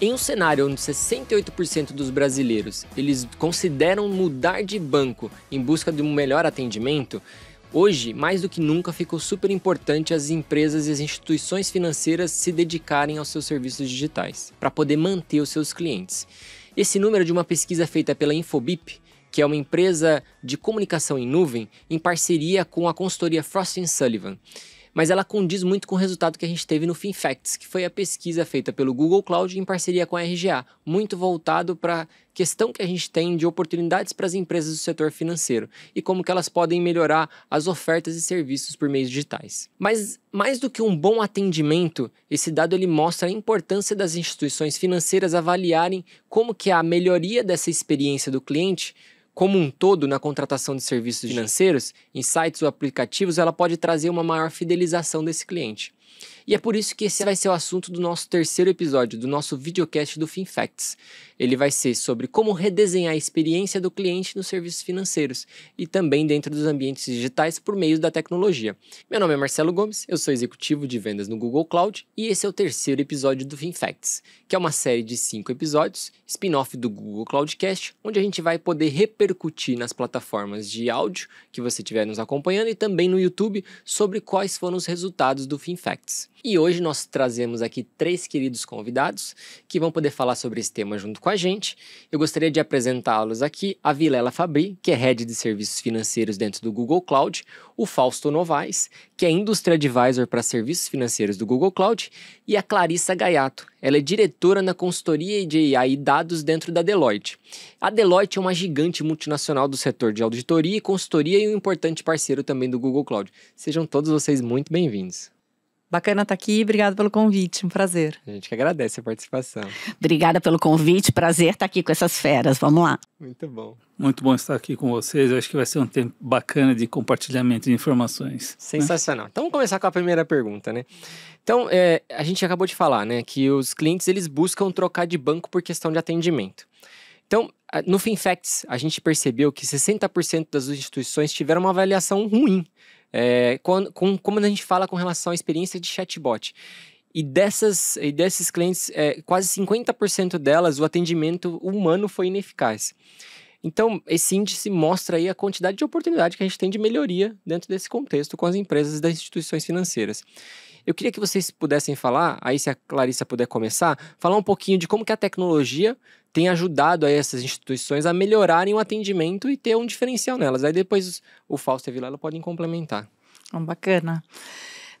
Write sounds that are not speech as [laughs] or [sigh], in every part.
Em um cenário onde 68% dos brasileiros eles consideram mudar de banco em busca de um melhor atendimento, Hoje, mais do que nunca, ficou super importante as empresas e as instituições financeiras se dedicarem aos seus serviços digitais, para poder manter os seus clientes. Esse número é de uma pesquisa feita pela Infobip, que é uma empresa de comunicação em nuvem, em parceria com a consultoria Frost Sullivan mas ela condiz muito com o resultado que a gente teve no FinFacts, que foi a pesquisa feita pelo Google Cloud em parceria com a RGA, muito voltado para a questão que a gente tem de oportunidades para as empresas do setor financeiro e como que elas podem melhorar as ofertas e serviços por meios digitais. Mas mais do que um bom atendimento, esse dado ele mostra a importância das instituições financeiras avaliarem como que é a melhoria dessa experiência do cliente como um todo na contratação de serviços financeiros, em sites ou aplicativos, ela pode trazer uma maior fidelização desse cliente. E é por isso que esse vai ser o assunto do nosso terceiro episódio, do nosso videocast do FinFacts. Ele vai ser sobre como redesenhar a experiência do cliente nos serviços financeiros e também dentro dos ambientes digitais por meio da tecnologia. Meu nome é Marcelo Gomes, eu sou executivo de vendas no Google Cloud e esse é o terceiro episódio do FinFacts, que é uma série de cinco episódios, spin-off do Google Cloudcast, onde a gente vai poder repercutir nas plataformas de áudio que você estiver nos acompanhando e também no YouTube sobre quais foram os resultados do FinFacts. E hoje nós trazemos aqui três queridos convidados que vão poder falar sobre esse tema junto com a gente. Eu gostaria de apresentá-los aqui a Vilela Fabri, que é Head de Serviços Financeiros dentro do Google Cloud, o Fausto Novaes, que é Industry Advisor para Serviços Financeiros do Google Cloud, e a Clarissa Gaiato, ela é diretora na consultoria de AI e dados dentro da Deloitte. A Deloitte é uma gigante multinacional do setor de auditoria e consultoria e um importante parceiro também do Google Cloud. Sejam todos vocês muito bem-vindos. Bacana estar tá aqui, obrigado pelo convite, um prazer. A gente que agradece a participação. Obrigada pelo convite, prazer estar tá aqui com essas feras, vamos lá. Muito bom. Muito bom estar aqui com vocês, Eu acho que vai ser um tempo bacana de compartilhamento de informações. Né? Sensacional. Né? Então vamos começar com a primeira pergunta, né? Então, é, a gente acabou de falar, né, que os clientes eles buscam trocar de banco por questão de atendimento. Então, no FinFacts, a gente percebeu que 60% das instituições tiveram uma avaliação ruim é, quando, com, como a gente fala com relação à experiência de chatbot. E, dessas, e desses clientes, é, quase 50% delas, o atendimento humano foi ineficaz. Então, esse índice mostra aí a quantidade de oportunidade que a gente tem de melhoria dentro desse contexto com as empresas das instituições financeiras. Eu queria que vocês pudessem falar, aí se a Clarissa puder começar, falar um pouquinho de como que é a tecnologia tem ajudado aí essas instituições a melhorarem o atendimento e ter um diferencial nelas. Aí depois o Fausto e a Vilela podem complementar. Bacana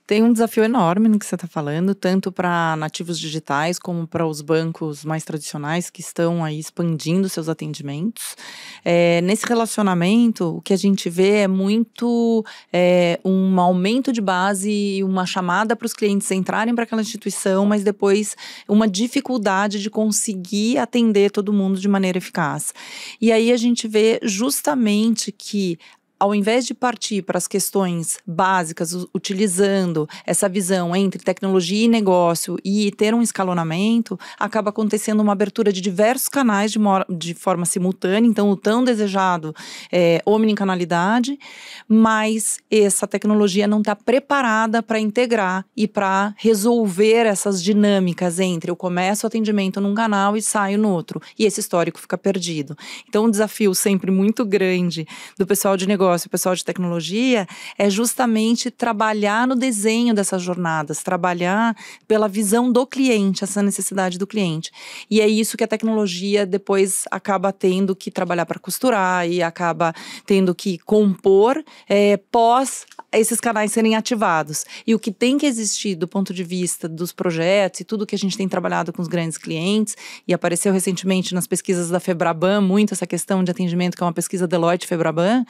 tem um desafio enorme no que você está falando, tanto para nativos digitais como para os bancos mais tradicionais que estão aí expandindo seus atendimentos. É, nesse relacionamento, o que a gente vê é muito é, um aumento de base e uma chamada para os clientes entrarem para aquela instituição, mas depois uma dificuldade de conseguir atender todo mundo de maneira eficaz. E aí a gente vê justamente que ao invés de partir para as questões básicas, utilizando essa visão entre tecnologia e negócio e ter um escalonamento, acaba acontecendo uma abertura de diversos canais de, de forma simultânea, então o tão desejado é, omnicanalidade, mas essa tecnologia não está preparada para integrar e para resolver essas dinâmicas entre eu começo o atendimento num canal e saio no outro, e esse histórico fica perdido. Então, um desafio sempre muito grande do pessoal de negócio negócio, o pessoal de tecnologia, é justamente trabalhar no desenho dessas jornadas, trabalhar pela visão do cliente, essa necessidade do cliente. E é isso que a tecnologia depois acaba tendo que trabalhar para costurar e acaba tendo que compor é, pós esses canais serem ativados. E o que tem que existir do ponto de vista dos projetos e tudo que a gente tem trabalhado com os grandes clientes, e apareceu recentemente nas pesquisas da Febraban muito essa questão de atendimento, que é uma pesquisa Deloitte Febraban,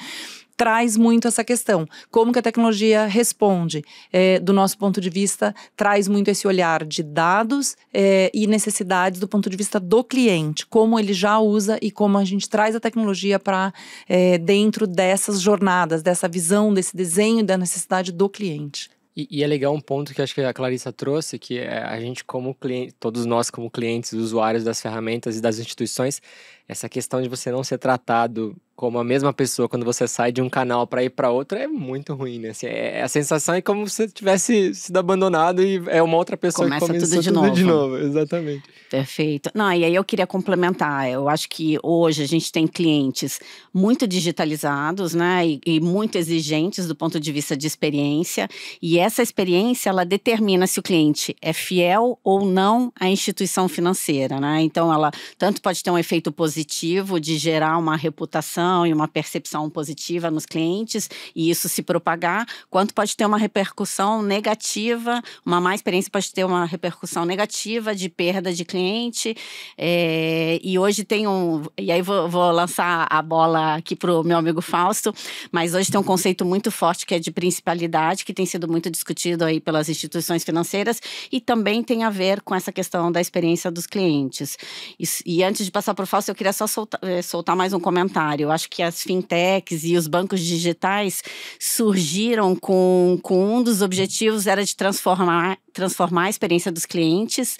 traz muito essa questão. Como que a tecnologia responde? É, do nosso ponto de vista, traz muito esse olhar de dados é, e necessidades do ponto de vista do cliente, como ele já usa e como a gente traz a tecnologia para é, dentro dessas jornadas, dessa visão, desse desenho da necessidade do cliente. E, e, é legal um ponto que acho que a Clarissa trouxe, que é a gente como cliente, todos nós como clientes, usuários das ferramentas e das instituições, essa questão de você não ser tratado como a mesma pessoa quando você sai de um canal para ir para outro é muito ruim, né? Assim, é, é, a sensação é como se você tivesse sido abandonado e é uma outra pessoa começa que começa tudo, de, tudo novo. de novo. Exatamente. Perfeito. Não, e aí eu queria complementar. Eu acho que hoje a gente tem clientes muito digitalizados, né? E, e muito exigentes do ponto de vista de experiência. E essa experiência ela determina se o cliente é fiel ou não à instituição financeira, né? Então ela tanto pode ter um efeito positivo de gerar uma reputação atenção e uma percepção positiva nos clientes e isso se propagar, quanto pode ter uma repercussão negativa, uma má experiência pode ter uma repercussão negativa de perda de cliente. É, e hoje tem um. E aí vou, vou lançar a bola aqui para o meu amigo Fausto, mas hoje tem um conceito muito forte que é de principalidade, que tem sido muito discutido aí pelas instituições financeiras e também tem a ver com essa questão da experiência dos clientes. E, e antes de passar para o Fausto, eu queria só soltar, eh, soltar mais um comentário acho que as fintechs e os bancos digitais surgiram com, com um dos objetivos era de transformar, transformar a experiência dos clientes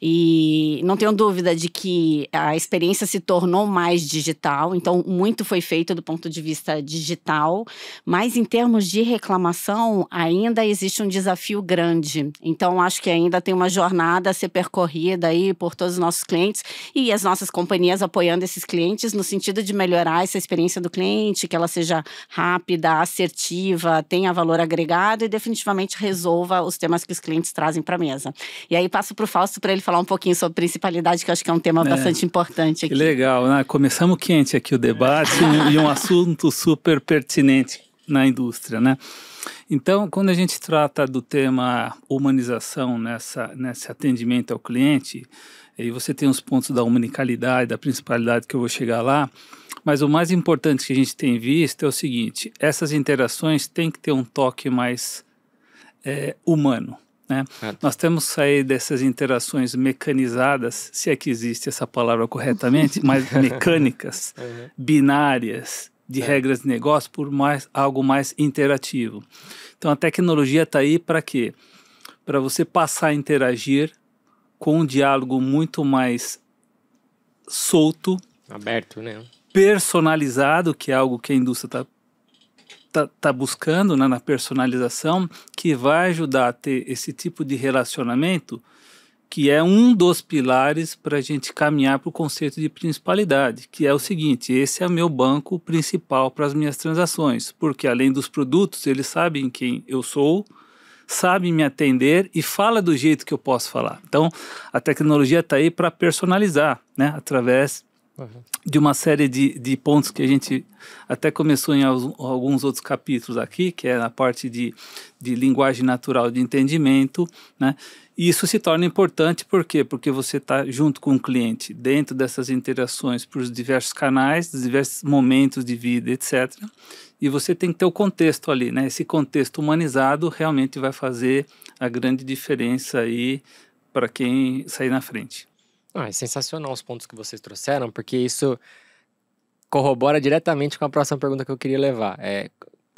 e não tenho dúvida de que a experiência se tornou mais digital, então muito foi feito do ponto de vista digital, mas em termos de reclamação, ainda existe um desafio grande. Então acho que ainda tem uma jornada a ser percorrida aí por todos os nossos clientes e as nossas companhias apoiando esses clientes no sentido de melhorar essa experiência do cliente, que ela seja rápida, assertiva, tenha valor agregado e definitivamente resolva os temas que os clientes trazem para a mesa. E aí passo para o Fausto para ele falar um pouquinho sobre principalidade, que eu acho que é um tema é. bastante importante aqui. Legal, né? Começamos quente aqui o debate e um assunto super pertinente na indústria, né? Então, quando a gente trata do tema humanização nessa, nesse atendimento ao cliente, e você tem os pontos da umanitalidade, da principalidade que eu vou chegar lá, mas o mais importante que a gente tem visto é o seguinte: essas interações têm que ter um toque mais é, humano. Né? Nós temos que sair dessas interações mecanizadas, se é que existe essa palavra corretamente, mas [laughs] mecânicas, uhum. binárias, de é. regras de negócio, por mais, algo mais interativo. Então a tecnologia está aí para quê? Para você passar a interagir com um diálogo muito mais solto, aberto, né? Personalizado, que é algo que a indústria está está tá buscando né, na personalização que vai ajudar a ter esse tipo de relacionamento que é um dos pilares para a gente caminhar para o conceito de principalidade, que é o seguinte: esse é meu banco principal para as minhas transações, porque além dos produtos, eles sabem quem eu sou, sabem me atender e fala do jeito que eu posso falar. Então, a tecnologia está aí para personalizar, né, através Uhum. de uma série de, de pontos que a gente até começou em alguns outros capítulos aqui, que é a parte de, de linguagem natural de entendimento, né? E isso se torna importante por quê? Porque você está junto com o cliente, dentro dessas interações por os diversos canais, dos diversos momentos de vida, etc. E você tem que ter o contexto ali, né? Esse contexto humanizado realmente vai fazer a grande diferença aí para quem sair na frente. Ah, é sensacional os pontos que vocês trouxeram, porque isso corrobora diretamente com a próxima pergunta que eu queria levar. É,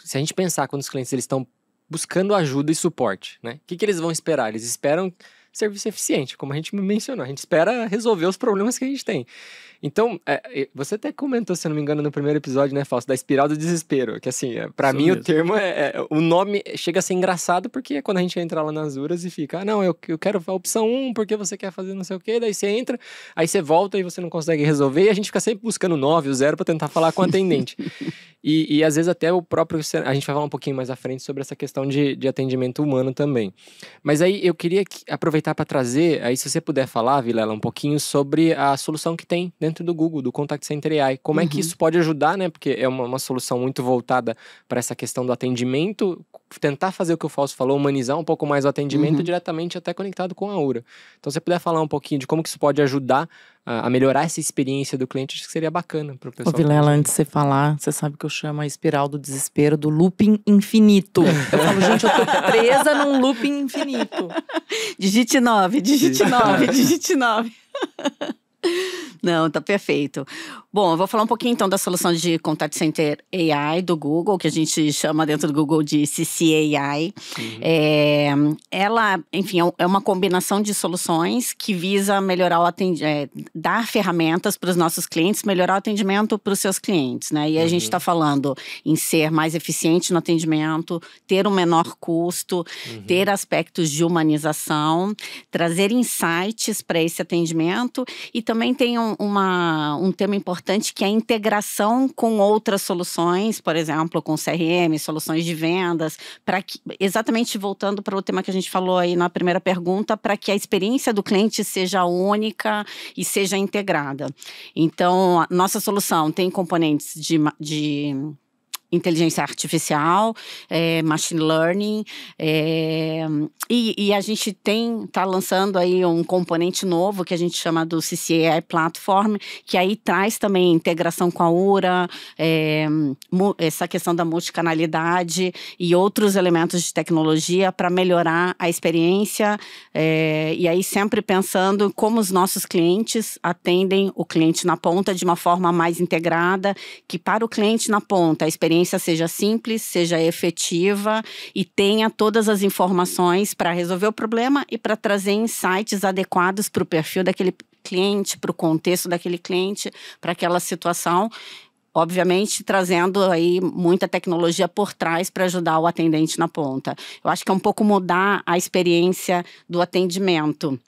se a gente pensar quando os clientes eles estão buscando ajuda e suporte, né? O que, que eles vão esperar? Eles esperam serviço eficiente, como a gente mencionou. A gente espera resolver os problemas que a gente tem. Então, é, você até comentou, se não me engano, no primeiro episódio, né, Fausto, da espiral do desespero, que assim, é, para mim mesmo. o termo é, é, o nome chega a ser engraçado porque é quando a gente entra lá nas URAS e fica, ah, não, eu, eu quero a opção 1 porque você quer fazer não sei o quê, daí você entra, aí você volta e você não consegue resolver e a gente fica sempre buscando 9, o 0 para tentar falar com o [laughs] atendente. E, e, às vezes até o próprio. A gente vai falar um pouquinho mais à frente sobre essa questão de, de atendimento humano também. Mas aí eu queria aproveitar para trazer, aí se você puder falar, Vilela, um pouquinho sobre a solução que tem dentro do Google, do Contact Center AI. Como uhum. é que uhum. isso pode ajudar, né? Porque é uma, uma solução muito voltada para essa questão do atendimento tentar fazer o que o Fausto falou, humanizar um pouco mais o atendimento uhum. diretamente até conectado com a Aura. Então, se você puder falar um pouquinho de como que isso pode ajudar a, ah, a melhorar essa experiência do cliente, acho que seria bacana para o pessoal. Ô, Vilela, tá antes de você falar, você sabe que eu chamo a espiral do desespero do looping infinito. Eu falo, gente, eu tô presa num looping infinito. [laughs] digite 9, digite 9, digite 9. [laughs] [laughs] Não, tá perfeito. Bom, eu vou falar um pouquinho então da solução de Contact Center AI do Google, que a gente chama dentro do Google de CCAI. Uhum. É, ela, enfim, é, é uma combinação de soluções que visa melhorar o atendimento, é, dar ferramentas para os nossos clientes, melhorar o atendimento para os seus clientes, né? E a uhum. gente está falando em ser mais eficiente no atendimento, ter um menor custo, uhum. ter aspectos de humanização, trazer insights para esse atendimento e também tem um, uma, um tema importante que é a integração com outras soluções, por exemplo, com CRM, soluções de vendas, para que exatamente voltando para o tema que a gente falou aí na primeira pergunta, para que a experiência do cliente seja única e seja integrada. Então, nossa solução tem componentes de, de inteligência artificial, é, machine learning, é, e, e, a gente tem está lançando aí um componente novo que a gente chama do CCAI Platform, que aí traz também integração com a URA, é, essa questão da multicanalidade e outros elementos de tecnologia para melhorar a experiência é, e aí sempre pensando como os nossos clientes atendem o cliente na ponta de uma forma mais integrada, que para o cliente na ponta a experiência experiência seja simples, seja efetiva e tenha todas as informações para resolver o problema e para trazer insights adequados para o perfil daquele cliente, para o contexto daquele cliente, para aquela situação. Obviamente, trazendo aí muita tecnologia por trás para ajudar o atendente na ponta. Eu acho que é um pouco mudar a experiência do atendimento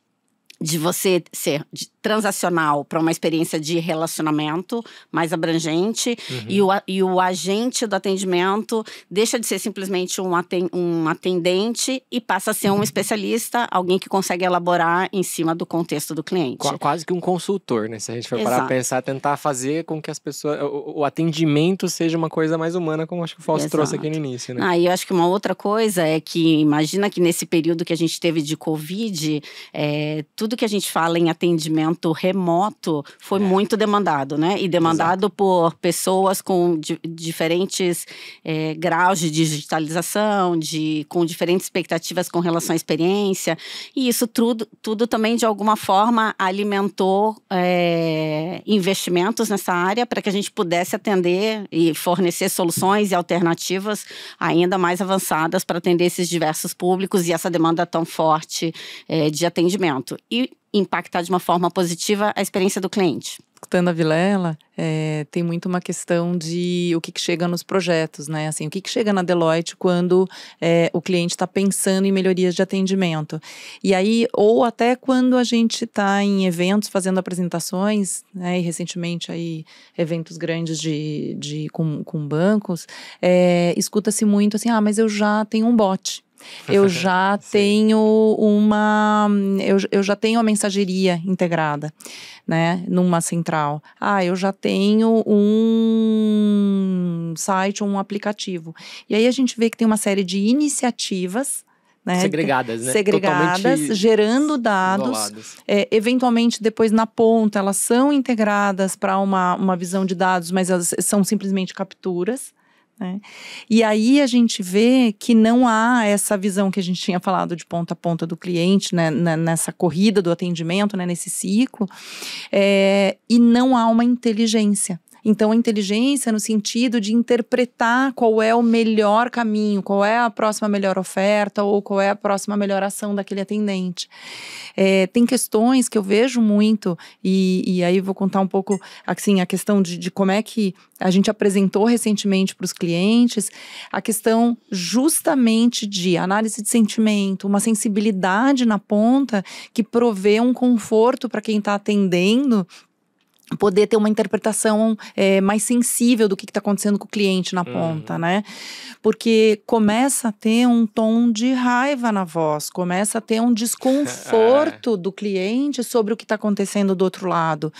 de você ser transacional para uma experiência de relacionamento mais abrangente uhum. e, o, e o agente do atendimento deixa de ser simplesmente um, aten, um atendente e passa a ser um uhum. especialista, alguém que consegue elaborar em cima do contexto do cliente. Qu quase que um consultor, né? Se a gente for parar a pensar, tentar fazer com que as pessoas. O, o, atendimento seja uma coisa mais humana, como acho que o Fausto Exato. trouxe aqui no início, né? Ah, e eu acho que uma outra coisa é que imagina que nesse período que a gente teve de Covid, é, tudo que a gente fala em atendimento atendimento remoto foi é. muito demandado, né? E demandado Exato. por pessoas com di diferentes é, graus de digitalização, de, com diferentes expectativas com relação à experiência. E isso tudo, tudo também, de alguma forma, alimentou é, investimentos nessa área para que a gente pudesse atender e fornecer soluções e alternativas ainda mais avançadas para atender esses diversos públicos e essa demanda tão forte é, de atendimento. E impactar de uma forma positiva a experiência do cliente. Escutando a Vilela, é, tem muito uma questão de o que, que, chega nos projetos, né? Assim, o que, que chega na Deloitte quando é, o cliente está pensando em melhorias de atendimento. E aí, ou até quando a gente está em eventos fazendo apresentações, né? E recentemente aí, eventos grandes de, de, com, com bancos, é, escuta-se muito assim, ah, mas eu já tenho um bot. Eu já tenho uma. Eu, eu já tenho a mensageria integrada, né? Numa central. Ah, eu já tenho um site, um aplicativo. E aí a gente vê que tem uma série de iniciativas né? Segregadas, né? Segregadas, Totalmente gerando dados. É, eventualmente, depois na ponta, elas são integradas para uma, uma visão de dados, mas elas são simplesmente capturas. Né? E aí a gente vê que não há essa visão que a gente tinha falado de ponta a ponta do cliente, né, nessa corrida do atendimento, né, nesse ciclo, é, e não há uma inteligência. Então, a inteligência no sentido de interpretar qual é o melhor caminho, qual é a próxima melhor oferta ou qual é a próxima melhor ação daquele atendente. É, tem questões que eu vejo muito, e, e aí vou contar um pouco assim, a questão de, de como é que a gente apresentou recentemente para os clientes, a questão justamente de análise de sentimento, uma sensibilidade na ponta que provê um conforto para quem está atendendo poder ter uma interpretação é, mais sensível do que está acontecendo com o cliente na uhum. ponta, uhum. né? Porque começa a ter um tom de raiva na voz, começa a ter um desconforto [laughs] é. do cliente sobre o que está acontecendo do outro lado,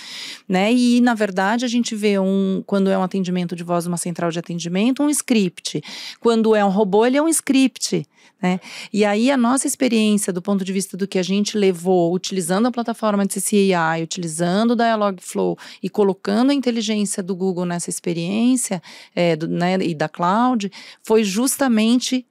né? E na verdade a gente vê um quando é um atendimento de voz, uma central de atendimento, um script. Quando é um robô, ele é um script. Né? E aí a nossa experiência do ponto de vista do que a gente levou utilizando a plataforma de CCI, utilizando o Dialogflow, e colocando a inteligência do Google nessa experiência é, do, né, e da cloud, foi justamente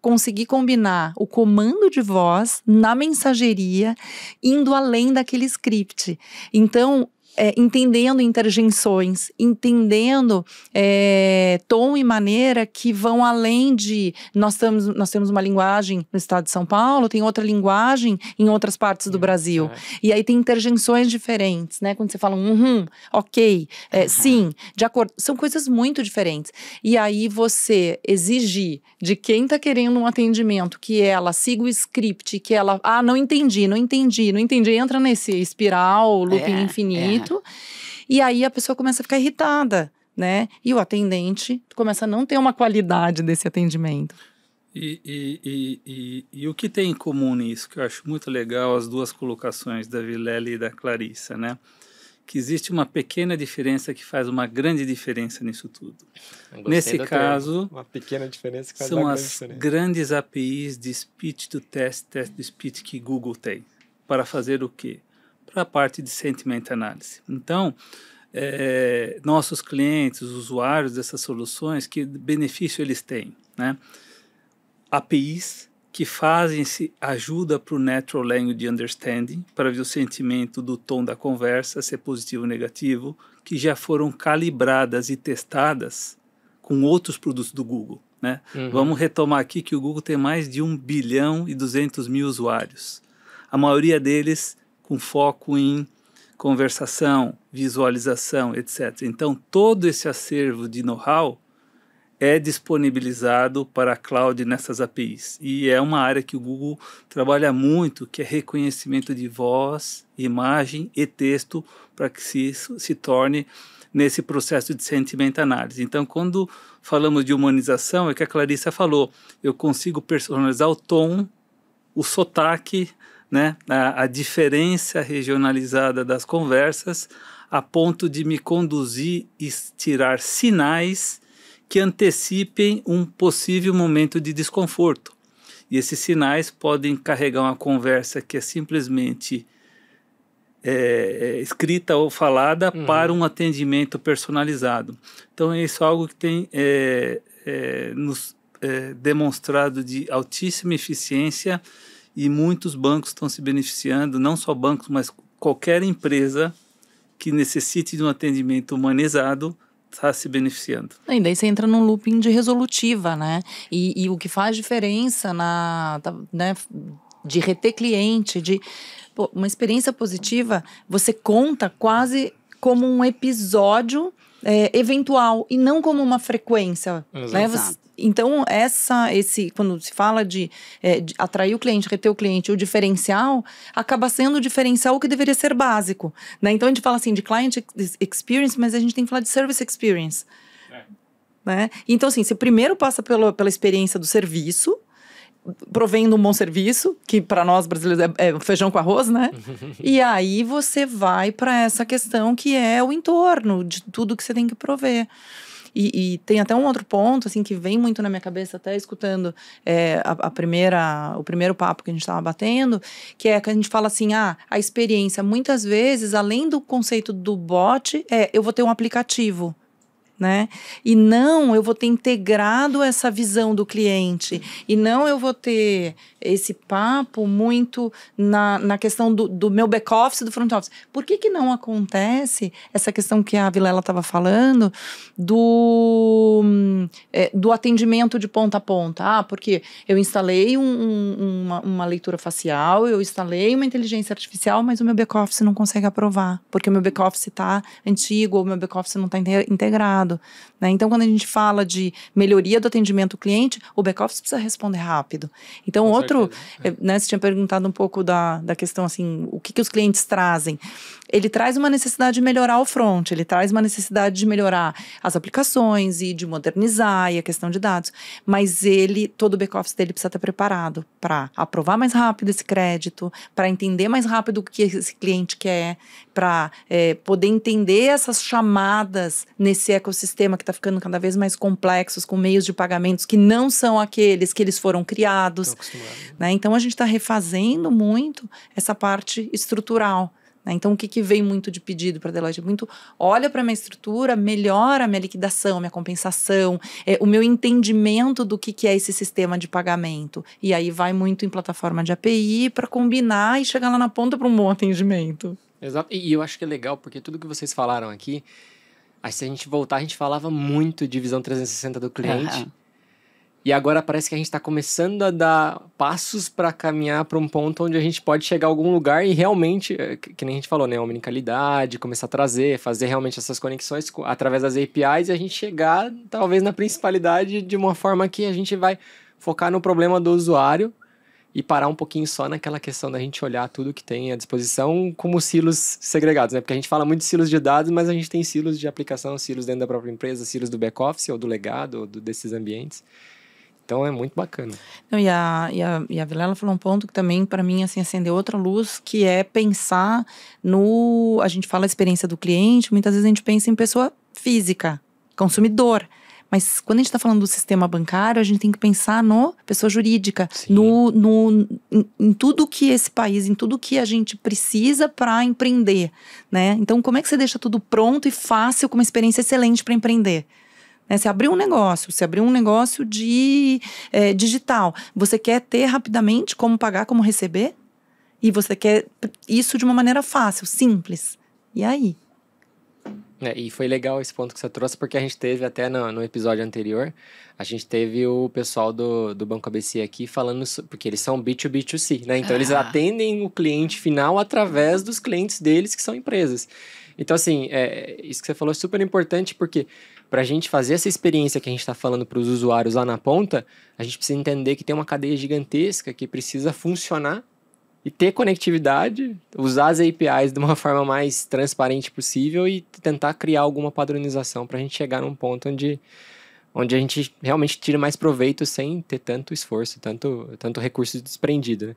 conseguir combinar o comando de voz na mensageria, indo além daquele script. Então, é, entendendo interjeições, entendendo é, tom e maneira que vão além de nós temos, nós temos uma linguagem no estado de São Paulo, tem outra linguagem em outras partes do é, Brasil. É. E aí tem interjeições diferentes, né? Quando você fala um, hum ok, é, uhum. sim, de acordo. São coisas muito diferentes. E aí você exigir de quem está querendo um atendimento que ela siga o script, que ela, ah, não entendi, não entendi, não entendi, entra nesse espiral, looping é, infinito. E aí a pessoa começa a ficar irritada, né? E o atendente começa a não ter uma qualidade desse atendimento. E, e, e, e, o que tem em comum nisso, que eu acho muito legal, as duas colocações da Vilela e da Clarissa, né? Que existe uma pequena diferença que faz uma grande diferença nisso tudo. Nesse caso, uma pequena diferença que faz são uma grande as diferença. grandes APIs de speech to test, test to speech que Google tem. Para fazer o quê? para a parte de sentimento análise. Então, é, nossos clientes, usuários dessas soluções, que benefício eles têm? Né? APIs que fazem se ajuda para o Natural Language Understanding, para ver o sentimento do tom da conversa, se é positivo ou negativo, que já foram calibradas e testadas com outros produtos do Google. Né? Uhum. Vamos retomar aqui que o Google tem mais de 1 bilhão e 200 mil usuários. A maioria deles com foco em conversação, visualização, etc. Então, todo esse acervo de know-how é disponibilizado para a cloud nessas APIs. E é uma área que o Google trabalha muito, que é reconhecimento de voz, imagem e texto, para que isso se torne nesse processo de sentiment análise. Então, quando falamos de humanização, é que a Clarissa falou, eu consigo personalizar o tom, o sotaque, né, a, a diferença regionalizada das conversas a ponto de me conduzir e tirar sinais que antecipem um possível momento de desconforto. E esses sinais podem carregar uma conversa que é simplesmente é, é escrita ou falada uhum. para um atendimento personalizado. Então, é isso é algo que tem é, é, nos é, demonstrado de altíssima eficiência e muitos bancos estão se beneficiando, não só bancos, mas qualquer empresa que necessite de um atendimento humanizado está se beneficiando. E daí você entra num looping de resolutiva, né? E, e o que faz diferença na, tá, né, de reter cliente, de pô, uma experiência positiva, você conta quase como um episódio é, eventual e não como uma frequência. Né? Então, essa, esse, quando se fala de, é, de, atrair o cliente, reter o cliente, o diferencial, acaba sendo o diferencial que deveria ser básico. Né? Então, a gente fala assim de client experience, mas a gente tem que falar de service experience. É. Né? Então, assim, você primeiro passa pelo, pela experiência do serviço, provendo um bom serviço, que para nós brasileiros é, é, feijão com arroz, né? [laughs] e aí você vai para essa questão que é o entorno de tudo que você tem que prover. E, e, tem até um outro ponto assim que vem muito na minha cabeça até escutando é, a, a, primeira o primeiro papo que a gente estava batendo que é que a gente fala assim ah a experiência muitas vezes além do conceito do bot é eu vou ter um aplicativo né? E não, eu vou ter integrado essa visão do cliente. E não, eu vou ter esse papo muito na, na questão do, do meu back-office do front-office. Por que, que não acontece essa questão que a Vilela estava falando do, é, do atendimento de ponta a ponta? Ah, porque eu instalei um, um, uma, uma leitura facial, eu instalei uma inteligência artificial, mas o meu back-office não consegue aprovar, porque o meu back-office está antigo, ou o meu back-office não está integrado. Né? Então, quando a gente fala de melhoria do atendimento ao cliente, o back-office precisa responder rápido. Então, Com outro, eh, né, você tinha perguntado um pouco da, da questão assim, o que, que os clientes trazem ele traz uma necessidade de melhorar o front, ele traz uma necessidade de melhorar as aplicações e de modernizar e a questão de dados, mas ele, todo o back-office dele precisa estar preparado para aprovar mais rápido esse crédito, para entender mais rápido o que esse cliente quer, para é, poder entender essas chamadas nesse ecossistema que está ficando cada vez mais complexos, com meios de pagamentos que não são aqueles que eles foram criados. Né? Então a gente está refazendo muito essa parte estrutural né? Então, o que, que vem muito de pedido para a Deloitte? Muito olha para a minha estrutura, melhora a minha liquidação, minha compensação, é, o meu entendimento do que, que é esse sistema de pagamento. E aí vai muito em plataforma de API para combinar e chegar lá na ponta para um bom atendimento. Exato. E eu acho que é legal, porque tudo que vocês falaram aqui, se a gente voltar, a gente falava muito de visão 360 do cliente. Uhum. E agora parece que a gente está começando a dar passos para caminhar para um ponto onde a gente pode chegar a algum lugar e realmente, eh, que nem a gente falou, né? Omnicanalidade, começar a trazer, fazer realmente essas conexões através das APIs e a gente chegar, talvez, na principalidade de uma forma que a gente vai focar no problema do usuário e parar um pouquinho só naquela questão da gente olhar tudo que tem à disposição como silos segregados, né? Porque a gente fala muito de silos de dados, mas a gente tem silos de aplicação, silos dentro da própria empresa, silos do back-office ou do legado ou do, desses ambientes. Então é muito bacana. Não, e, a, e, a, e a Vilela falou um ponto que também, para mim, assim, acendeu outra luz, que é pensar no. A gente fala a experiência do cliente, muitas vezes a gente pensa em pessoa física, consumidor. Mas quando a gente está falando do sistema bancário, a gente tem que pensar no pessoa jurídica, no, no em, em, tudo que esse país, em tudo que a gente precisa para empreender, né? Então, como é que você deixa tudo pronto e fácil com uma experiência excelente para empreender? Né? Você abriu um negócio, você abriu um negócio de é, digital. Você quer ter rapidamente como pagar, como receber? E você quer isso de uma maneira fácil, simples. E aí? É, e foi legal esse ponto que você trouxe, porque a gente teve até no, no episódio anterior, a gente teve o pessoal do, do Banco ABC aqui falando, porque eles são B2B2C, né? Então ah. eles atendem o cliente final através dos clientes deles, que são empresas. Então, assim, é, isso que você falou é super importante, porque para a gente fazer essa experiência que a gente está falando para os usuários lá na ponta, a gente precisa entender que tem uma cadeia gigantesca que precisa funcionar e ter conectividade, usar as APIs de uma [laughs] forma mais transparente possível e tentar criar alguma padronização para a gente chegar num ponto onde, onde a gente realmente tira mais proveito sem ter tanto esforço, tanto, tanto recurso desprendido. Né?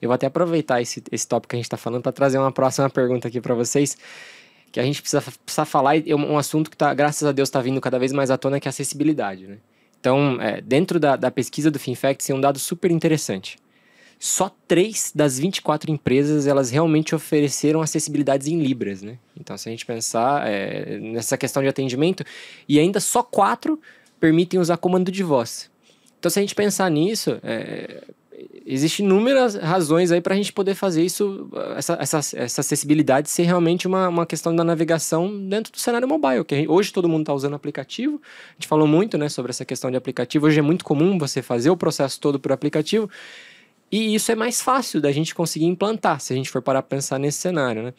Eu vou até aproveitar esse, esse tópico que a gente está falando para trazer uma próxima pergunta aqui para vocês, que a gente precisa, precisa falar, e é um assunto que, tá, graças a Deus, está vindo cada vez mais à tona, que é a acessibilidade. Né? Então, é, dentro da, da, pesquisa do FinFacts, tem um dado super interessante. Só três das 24 empresas, elas realmente ofereceram acessibilidades em libras, né? Então, se a gente pensar é, nessa questão de atendimento, e ainda só quatro permitem usar comando de voz. Então, se a gente pensar nisso, é, Existem inúmeras razões aí para a gente poder fazer isso, essa, essa, essa acessibilidade ser realmente uma, uma questão da navegação dentro do cenário mobile, que hoje todo mundo está usando aplicativo. A gente falou muito né, sobre essa questão de aplicativo. Hoje é muito comum você fazer o processo todo por aplicativo. E isso é mais fácil da gente conseguir implantar, se a gente for parar para pensar nesse cenário, né?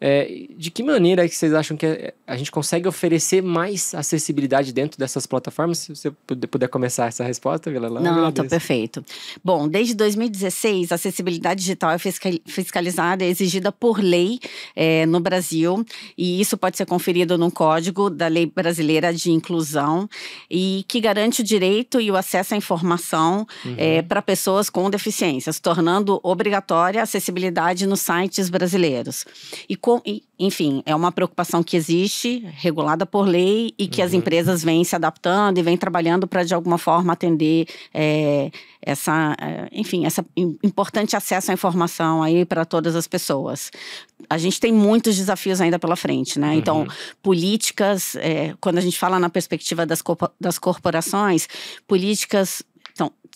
É, de que maneira é que vocês acham que é, a gente consegue oferecer mais acessibilidade dentro dessas plataformas? Se você puder começar essa resposta, Vila Lá. Não, estou perfeito. Bom, desde 2016, a acessibilidade digital é fiscalizada, é exigida por lei é, no Brasil, e isso pode ser conferido no Código da Lei Brasileira de Inclusão, e que garante o direito e o acesso à informação uhum. é, para pessoas com deficiências, tornando obrigatória a acessibilidade nos sites brasileiros. E com, enfim, é uma preocupação que existe, regulada por lei, e que uhum. as empresas vêm se adaptando e vêm trabalhando para, de alguma forma, atender é, essa, é, enfim, esse importante acesso à informação aí para todas as pessoas. A gente tem muitos desafios ainda pela frente, né? Então, uhum. Então, políticas, é, quando a gente fala na perspectiva das, das corporações, políticas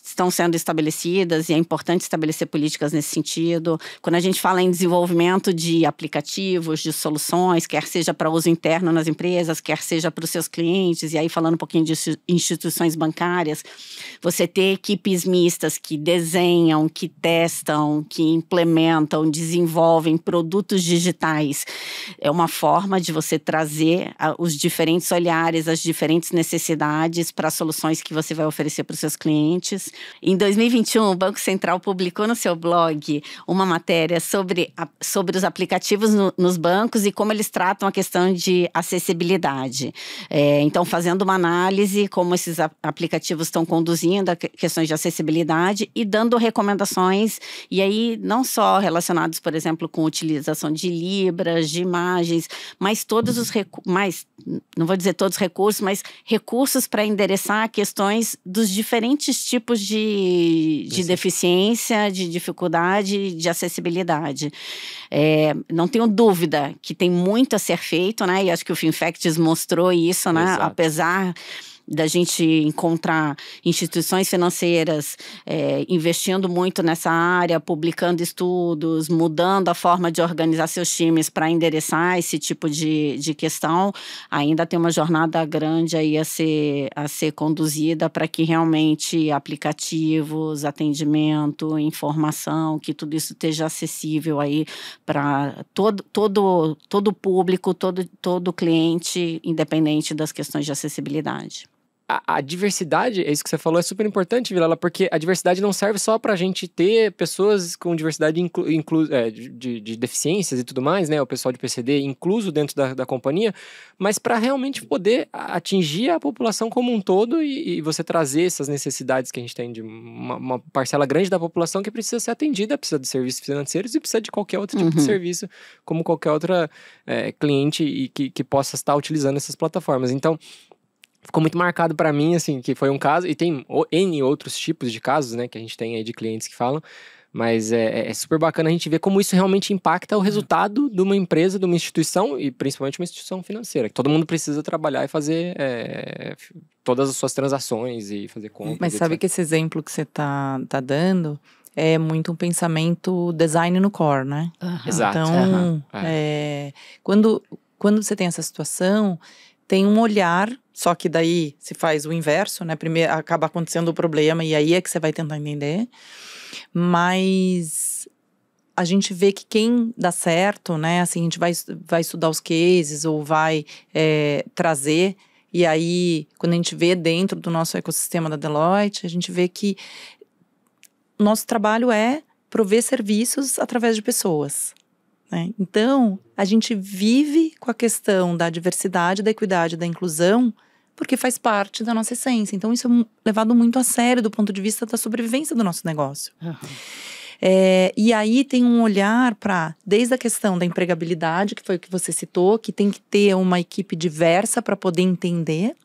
estão sendo estabelecidas e é importante estabelecer políticas nesse sentido. Quando a gente fala em desenvolvimento de aplicativos, de soluções, quer seja para uso interno nas empresas, quer seja para os seus clientes, e aí falando um pouquinho de instituições bancárias, você ter equipes mistas que desenham, que testam, que implementam, desenvolvem produtos digitais é uma forma de você trazer os diferentes olhares, as diferentes necessidades para soluções que você vai oferecer para os seus clientes. Em 2021, o Banco Central publicou no seu blog uma matéria sobre, a, sobre os aplicativos no, nos bancos e como eles tratam a questão de acessibilidade. É, então, fazendo uma análise como esses a, aplicativos estão conduzindo a questões de acessibilidade e dando recomendações, e aí não só relacionados, por exemplo, com utilização de libras, de imagens, mas todos os mais não vou dizer todos os recursos, mas recursos para endereçar questões dos diferentes tipos de, de deficiência, de dificuldade, de acessibilidade. É, não tenho dúvida que tem muito a ser feito, né? E acho que o FinFacts mostrou isso, né? Exato. Apesar da gente encontrar instituições financeiras é, investindo muito nessa área, publicando estudos, mudando a forma de organizar seus times para endereçar esse tipo de, de questão, ainda tem uma jornada grande aí a ser, a ser conduzida para que realmente aplicativos, atendimento, informação, que tudo isso esteja acessível aí para todo, todo, todo público, todo, todo cliente, independente das questões de acessibilidade a, a, diversidade, é isso que você falou, é super importante, Vilela, porque a diversidade não serve só para a gente ter pessoas com diversidade inclu, inclu é, de, de, deficiências e tudo mais, né? O pessoal de PCD incluso dentro da, da companhia, mas para realmente poder atingir a população como um todo e, e, você trazer essas necessidades que a gente tem de uma, uma, parcela grande da população que precisa ser atendida, precisa de serviços financeiros e precisa de qualquer outro uhum. tipo de uhum. serviço, como qualquer outra é, cliente e que, que possa estar utilizando essas plataformas. Então, ficou muito marcado para mim, assim, que foi um caso, e tem N outros tipos de casos, né, que a gente tem aí de clientes que falam, mas é, é, é super bacana a gente ver como isso realmente impacta o uhum. resultado de uma empresa, de uma instituição, e principalmente uma instituição financeira, que todo mundo precisa trabalhar e fazer é, todas as suas transações e fazer compras. Mas sabe etc. que esse exemplo que você tá, tá dando é muito um pensamento design no core, né? Uhum. Exato. Então, uhum. é, quando, quando você tem essa situação, tem um olhar, só que daí se faz o inverso, né? Primeiro acaba acontecendo o problema e aí é que você vai tentar entender. Mas a gente vê que quem dá certo, né? Assim, a gente vai, vai estudar os cases ou vai é, trazer. E aí, quando a gente vê dentro do nosso ecossistema da Deloitte, a gente vê que nosso trabalho é prover serviços através de pessoas. Né? Então, a gente vive com a questão da diversidade, da equidade, da inclusão, porque faz parte da nossa essência. Então, isso é levado muito a sério do ponto de vista da sobrevivência do nosso negócio. Uhum. É, e aí tem um olhar para, desde a questão da empregabilidade, que foi o que você citou, que tem que ter uma equipe diversa para poder entender.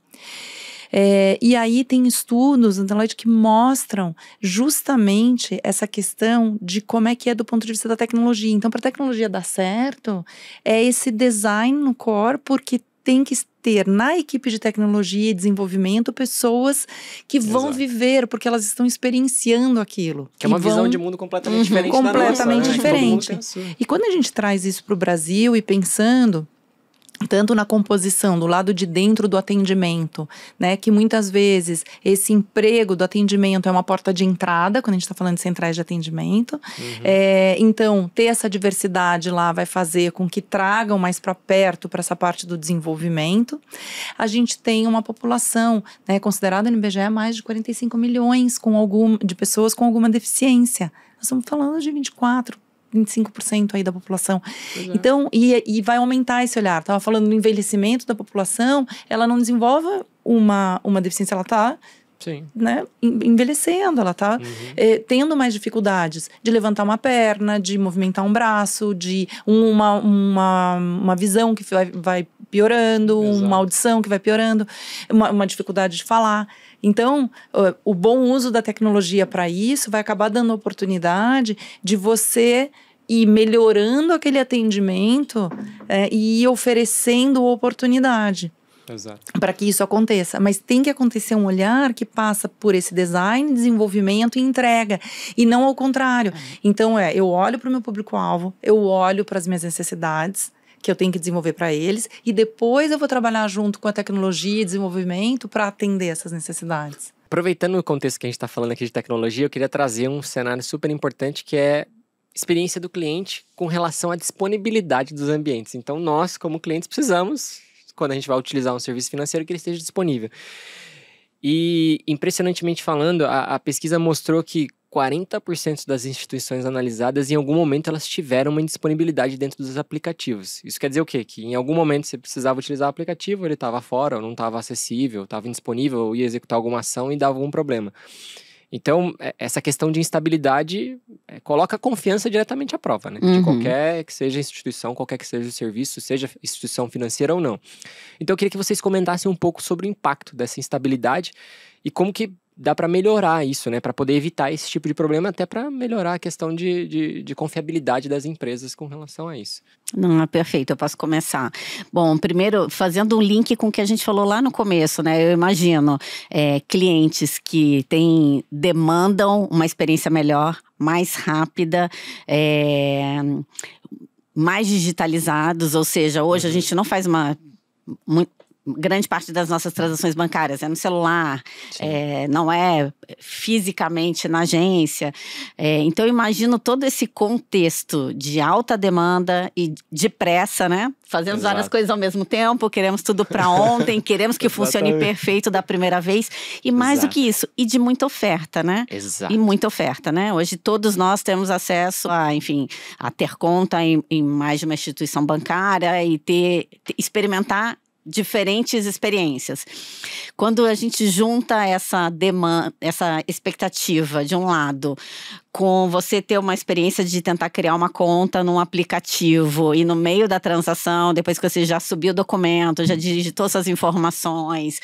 É, e aí tem estudos no então, que mostram justamente essa questão de como é que é do ponto de vista da tecnologia. Então, para a tecnologia dar certo, é esse design no core, porque tem que ter na equipe de tecnologia e desenvolvimento pessoas que vão Exato. viver, porque elas estão experienciando aquilo. Que é uma vão... visão de mundo completamente uhum, diferente completamente da nossa, né? diferente. E quando a gente traz isso para o Brasil e pensando tanto na composição, do lado de dentro do atendimento, né? Que muitas vezes esse emprego do atendimento é uma porta de entrada, quando a gente está falando de centrais de atendimento. Uhum. É, então, ter essa diversidade lá vai fazer com que tragam mais para perto para essa parte do desenvolvimento. A gente tem uma população né, considerada no IBGE mais de 45 milhões com algum, de pessoas com alguma deficiência. Nós estamos falando de 24 25% aí da população. É. Então, e, e vai aumentar esse olhar. Estava falando do envelhecimento da população, ela não desenvolve uma, uma deficiência, ela está Sim. Né? envelhecendo, ela está uhum. Eh, tendo mais dificuldades de levantar uma perna, de movimentar um braço, de uma, uma, uma visão que vai, vai piorando, Exato. uma audição que vai piorando, uma, uma dificuldade de falar. Então, o bom uso da tecnologia para isso vai acabar dando oportunidade de você ir melhorando aquele atendimento é, e oferecendo oportunidade para que isso aconteça. Mas tem que acontecer um olhar que passa por esse design, desenvolvimento e entrega, e não ao contrário. Uhum. Então, é, eu olho para o meu público-alvo, eu olho para as minhas necessidades, que eu tenho que desenvolver para eles e depois eu vou trabalhar junto com a tecnologia e desenvolvimento para atender essas necessidades. Aproveitando o contexto que a gente está falando aqui de tecnologia, eu queria trazer um cenário super importante que é experiência do cliente com relação à disponibilidade dos ambientes. Então, nós, como clientes, precisamos, quando a gente vai utilizar um serviço financeiro, que ele esteja disponível. E, impressionantemente falando, a, a pesquisa mostrou que 40% das instituições analisadas, em algum momento, elas tiveram uma indisponibilidade dentro dos aplicativos. Isso quer dizer o quê? Que em algum momento você precisava utilizar o aplicativo, ele estava fora, ou não estava acessível, estava indisponível, ia executar alguma ação e dava algum problema. Então, é, essa questão de instabilidade é, coloca a confiança diretamente à prova, né? Uhum. De qualquer que seja a instituição, qualquer que seja o serviço, seja instituição financeira ou não. Então, eu queria que vocês comentassem um pouco sobre o impacto dessa instabilidade e como que dá para melhorar isso, né? Para poder evitar esse tipo de problema, até para melhorar a questão de, de, de, confiabilidade das empresas com relação a isso. Não, é perfeito, eu posso começar. Bom, primeiro, fazendo um link com o que a gente falou lá no começo, né? Eu imagino é, clientes que têm, demandam uma experiência melhor, mais rápida, é, mais digitalizados, ou seja, hoje a uhum. gente não faz uma grande parte das nossas transações bancárias é no celular, é, não é fisicamente na agência. É, então, imagino todo esse contexto de alta demanda e depressa, né? Fazemos Exato. várias coisas ao mesmo tempo, queremos tudo para ontem, [laughs] queremos que funcione perfeito da primeira vez. E mais Exato. do que isso, e de muita oferta, né? Exato. E muita oferta, né? Hoje todos nós temos acesso a, enfim, a ter conta em, em mais de uma instituição bancária e ter, experimentar diferentes experiências. Quando a gente junta essa demanda, essa expectativa de um lado com você ter uma experiência de tentar criar uma conta num aplicativo e no meio da transação, depois que você já subiu o documento, já digitou suas informações,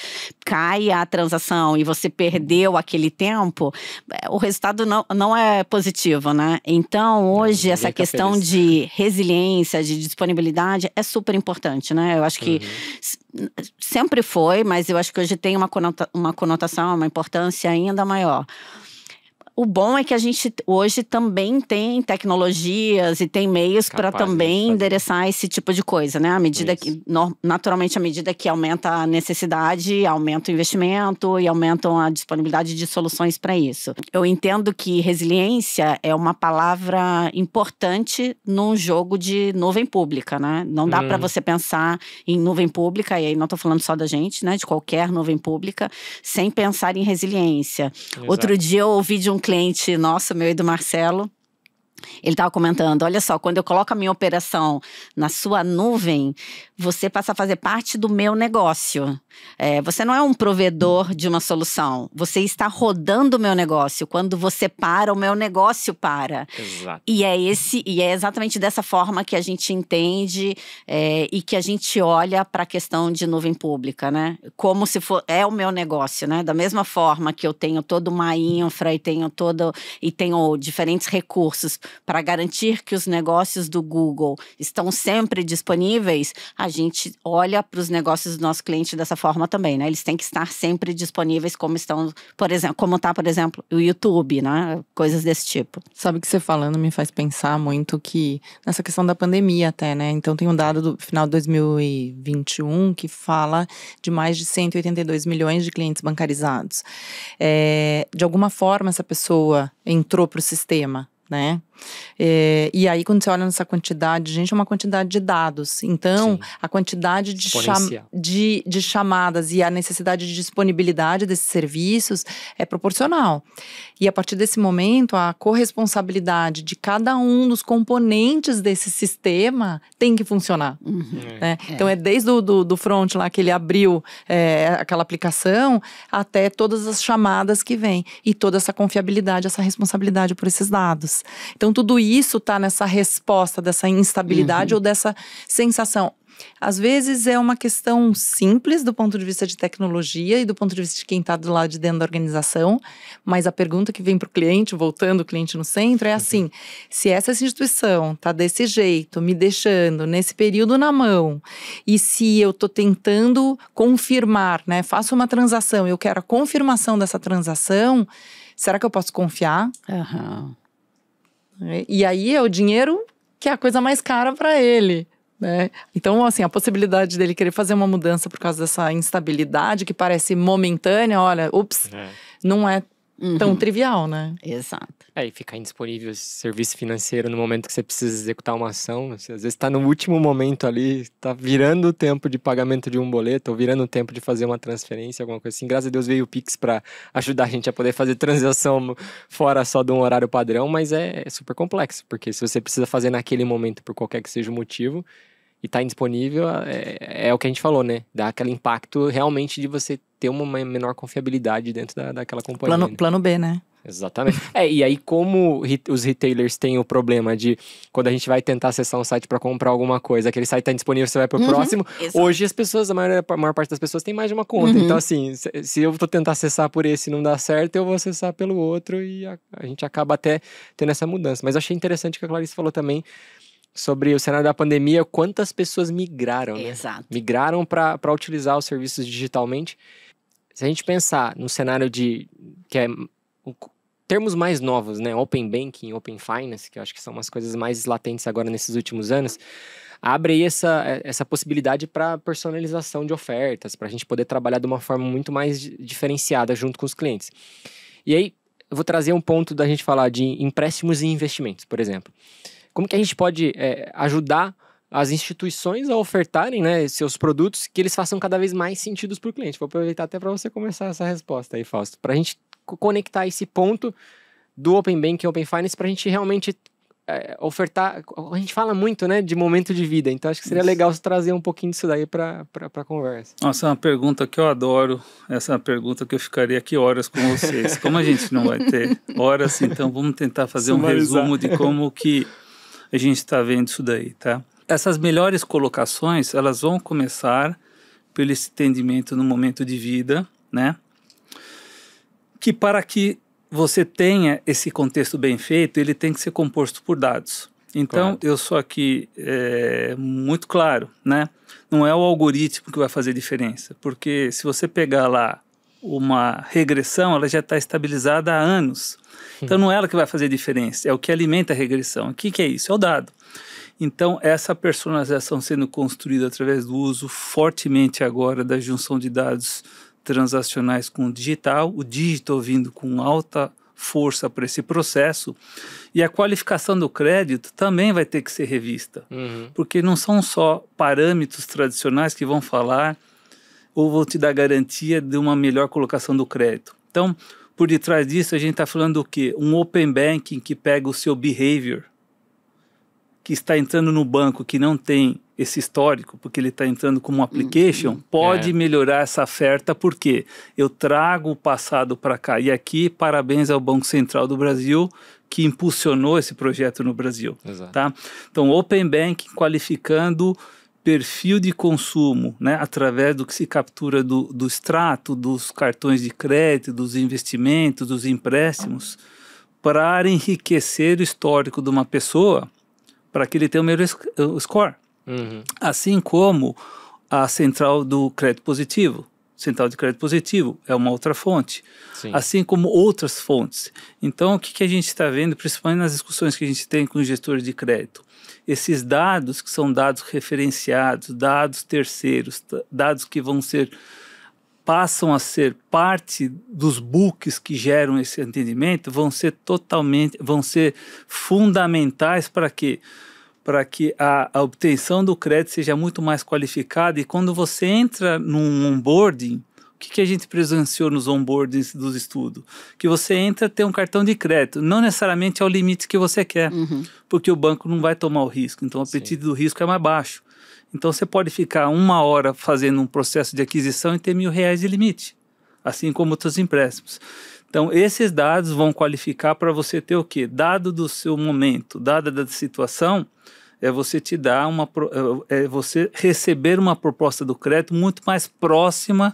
cai a transação e você perdeu aquele tempo, é, o resultado não, não é positivo, né? Então, hoje, essa tá questão feliz. de resiliência, de disponibilidade é super importante, né? Eu acho que uhum. sempre foi, mas eu acho que hoje tem uma, uma conotação, uma importância ainda maior. O bom é que a gente hoje também tem tecnologias e tem meios para também endereçar esse tipo de coisa, né? À medida Isso. que, naturalmente, à medida que aumenta a necessidade, aumenta o investimento e aumentam a disponibilidade de soluções para isso. Eu entendo que resiliência é uma palavra importante num jogo de nuvem pública, né? Não dá hum. para você pensar em nuvem pública, e aí não estou falando só da gente, né? De qualquer nuvem pública, sem pensar em resiliência. Exato. Outro dia eu ouvi de um cliente nosso, meu e do Marcelo, ele estava comentando: olha só, quando eu coloco a minha operação na sua nuvem, você passa a fazer parte do meu negócio. É, você não é um provedor de uma solução, você está rodando o meu negócio. Quando você para, o meu negócio para. Exato. E é esse, e é exatamente dessa forma que a gente entende é, e que a gente olha para a questão de nuvem pública, né? Como se for é o meu negócio, né? Da mesma forma que eu tenho toda uma infra e tenho todo e tenho diferentes recursos para garantir que os negócios do Google estão sempre disponíveis, a gente olha para os negócios do nosso cliente dessa forma também, né? Eles têm que estar sempre disponíveis como estão, por exemplo, como está, por exemplo, o YouTube, né? Coisas desse tipo. Sabe o que você falando me faz pensar muito que nessa questão da pandemia até, né? Então tem um dado do final de 2021 que fala de mais de 182 milhões de clientes bancarizados. É, de alguma forma essa pessoa entrou para o sistema, né? É, e aí, quando você olha nessa quantidade, gente, é uma quantidade de dados. Então, Sim. a quantidade de, cham de, de, chamadas e a necessidade de disponibilidade desses serviços é proporcional. E a partir desse momento, a corresponsabilidade de cada um dos componentes desse sistema tem que funcionar. Uhum. Né? É. Então, é desde o do, do front lá que ele abriu é, aquela aplicação até todas as chamadas que vêm e toda essa confiabilidade, essa responsabilidade por esses dados. Então, então, tudo isso está nessa resposta dessa instabilidade uhum. ou dessa sensação. Às vezes é uma questão simples do ponto de vista de tecnologia e do ponto de vista de quem está do lado de dentro da organização, mas a pergunta que vem para o cliente, voltando o cliente no centro, é uhum. assim: se essa instituição está desse jeito, me deixando nesse período na mão, e se eu estou tentando confirmar, né, faço uma transação, eu quero a confirmação dessa transação, será que eu posso confiar? Uhum. Né? E aí é o dinheiro que é a coisa mais cara para ele. Né? Então, assim, a possibilidade dele querer fazer uma mudança por causa dessa instabilidade que parece momentânea, olha, ups, é. não é uhum. tão trivial, né? Exato. É, e ficar indisponível esse serviço financeiro no momento que você precisa executar uma ação. Você, às vezes está no último momento ali, está virando o tempo de pagamento de um boleto, ou virando o tempo de fazer uma transferência, alguma coisa assim. Graças a Deus veio o Pix para ajudar a gente a poder fazer transação fora só de um horário padrão, mas é, é super complexo, porque se você precisa fazer naquele momento, por qualquer que seja o motivo, e tá indisponível, é, é, é, o que a gente falou, né? Dá aquele impacto realmente de você ter uma menor confiabilidade dentro da, daquela companhia. Plano, né? plano B, né? Exatamente. é, e aí, como os retailers têm o problema de quando a gente vai tentar acessar um site para comprar alguma coisa, aquele site tá disponível, você vai pro uhum, próximo. Hoje as pessoas, a maior, a maior, parte das pessoas tem mais de uma conta. Uhum. Então, assim, se, eu estou tentar acessar por esse e não dá certo, eu vou acessar pelo outro e a, a gente acaba até tendo essa mudança. Mas eu achei interessante que a Clarice falou também sobre o cenário da pandemia, quantas pessoas migraram, né? Exato. Migraram para utilizar os serviços digitalmente. Se a gente pensar no cenário de que é termos mais novos, né, Open Banking, Open Finance, que eu acho que são umas coisas mais latentes agora nesses últimos anos, abre aí essa, é, essa possibilidade para personalização de ofertas, para a gente poder trabalhar de uma forma muito mais diferenciada junto com os clientes. E aí, eu vou trazer um ponto da gente falar de empréstimos e investimentos, por exemplo como que a gente pode é, ajudar as instituições a ofertarem né, seus produtos que eles façam cada vez mais sentidos para o cliente. Vou aproveitar até para você começar essa resposta aí, Fausto, para a gente conectar esse ponto do Open Bank e Open Finance para a gente realmente é, ofertar. A gente fala muito né, de momento de vida, então acho que seria Isso. legal você trazer um pouquinho disso daí para a conversa. Nossa, é uma pergunta que eu adoro, essa é uma pergunta que eu ficaria aqui horas com vocês. Como a gente não vai ter horas, então vamos tentar fazer Sumarizar. um resumo de como que a gente está vendo isso daí, tá? Essas melhores colocações, elas vão começar pelo entendimento no momento de vida, né? Que para que você tenha esse contexto bem feito, ele tem que ser composto por dados. Então, Correto. eu sou aqui é, muito claro, né? Não é o algoritmo que vai fazer diferença, porque se você pegar lá uma regressão, ela já está estabilizada há anos. Então não é ela que vai fazer diferença, é o que alimenta a regressão. O que, que é isso? É o dado. Então, essa personalização sendo construída através do uso fortemente agora da junção de dados transacionais com o digital, o digital vindo com alta força para esse processo, e a qualificação do crédito também vai ter que ser revista, uhum. porque não são só parâmetros tradicionais que vão falar ou vou te dar garantia de uma melhor colocação do crédito. Então, por detrás disso, a gente está falando o quê? Um open banking que pega o seu behavior, que está entrando no banco que não tem esse histórico, porque ele está entrando como um application, uhum. pode é. melhorar essa oferta, porque eu trago o passado para cá. E aqui, parabéns ao Banco Central do Brasil, que impulsionou esse projeto no Brasil. Exato. Tá? Então, Open Bank qualificando perfil de consumo, né, através do que se captura do, do extrato, dos cartões de crédito, dos investimentos, dos empréstimos, para enriquecer o histórico de uma pessoa, para que ele tenha o melhor eh, score. Uhum. Assim como a central do crédito positivo. Central de crédito positivo é uma outra fonte, Sim. assim como outras fontes. Então, o que, que a gente está vendo, principalmente nas discussões que a gente tem com gestores de crédito? esses dados, que são dados referenciados, dados terceiros, dados que vão ser passam a ser parte dos books que geram esse entendimento, vão ser totalmente, vão ser fundamentais para que para que a, a, obtenção do crédito seja muito mais qualificada e quando você entra num onboarding, que, que a gente presenciou nos onboardings dos estudos? Que você entra tem um cartão de crédito, não necessariamente ao é limite que você quer, uhum. porque o banco não vai tomar o risco, então o apetite Sim. do risco é mais baixo. Então você pode ficar uma hora fazendo um processo de aquisição e ter mil reais de limite, assim como outros empréstimos. Então esses dados vão qualificar para você ter o quê? Dado do seu momento, dada da situação, é você te dar uma, é, é você receber uma proposta do crédito muito mais próxima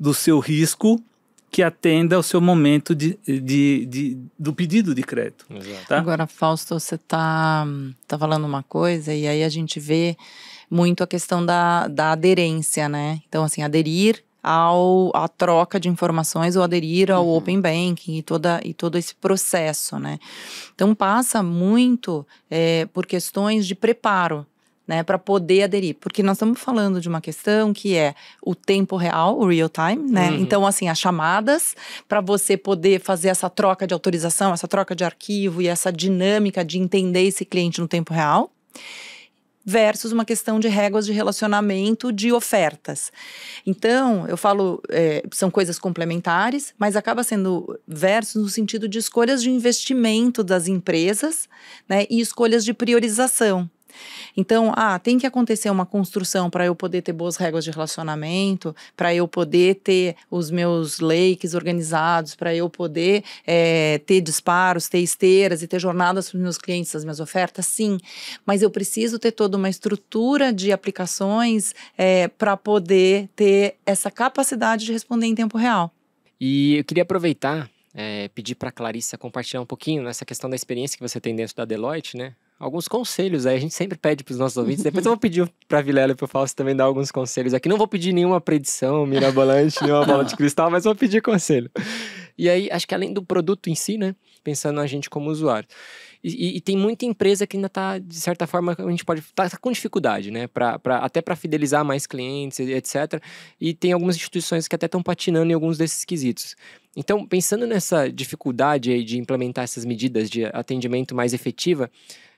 do seu risco que atenda ao seu momento de, de, de do pedido de crédito. Tá? Agora, Fausto, você está tá falando uma coisa e aí a gente vê muito a questão da, da aderência, né? Então, assim, aderir ao à troca de informações ou aderir ao uhum. open banking e toda e todo esse processo, né? Então passa muito é, por questões de preparo né, para poder aderir, porque nós estamos falando de uma questão que é o tempo real, o real time, né? Uhum. Então, assim, as chamadas para você poder fazer essa troca de autorização, essa troca de arquivo e essa dinâmica de entender esse cliente no tempo real versus uma questão de réguas de relacionamento de ofertas. Então, eu falo, é, são coisas complementares, mas acaba sendo versus no sentido de escolhas de investimento das empresas né, e escolhas de priorização. Então, ah, tem que acontecer uma construção para eu poder ter boas regras de relacionamento, para eu poder ter os meus lakes organizados, para eu poder é, ter disparos, ter esteiras e ter jornadas para os meus clientes, as minhas ofertas, sim. Mas eu preciso ter toda uma estrutura de aplicações é, eh, para poder ter essa capacidade de responder em tempo real. E eu queria aproveitar é, pedir para a Clarissa compartilhar um pouquinho nessa questão da experiência que você tem dentro da Deloitte, né? alguns conselhos aí. A gente sempre pede para os nossos ouvintes. Depois eu [laughs] vou pedir para Vilela e para o Fausto também dar alguns conselhos aqui. Não vou pedir nenhuma predição mirabolante, [laughs] nenhuma bola de cristal, mas vou pedir conselho. E aí, acho que além do produto em si, né? Pensando na gente como usuário. E, e, e tem muita empresa que ainda está, de certa forma, a gente pode estar tá, tá com dificuldade, né? Pra, pra até para fidelizar mais clientes, etc. E tem algumas instituições que até estão patinando em alguns desses quesitos. Então, pensando nessa dificuldade aí de implementar essas medidas de atendimento mais efetiva,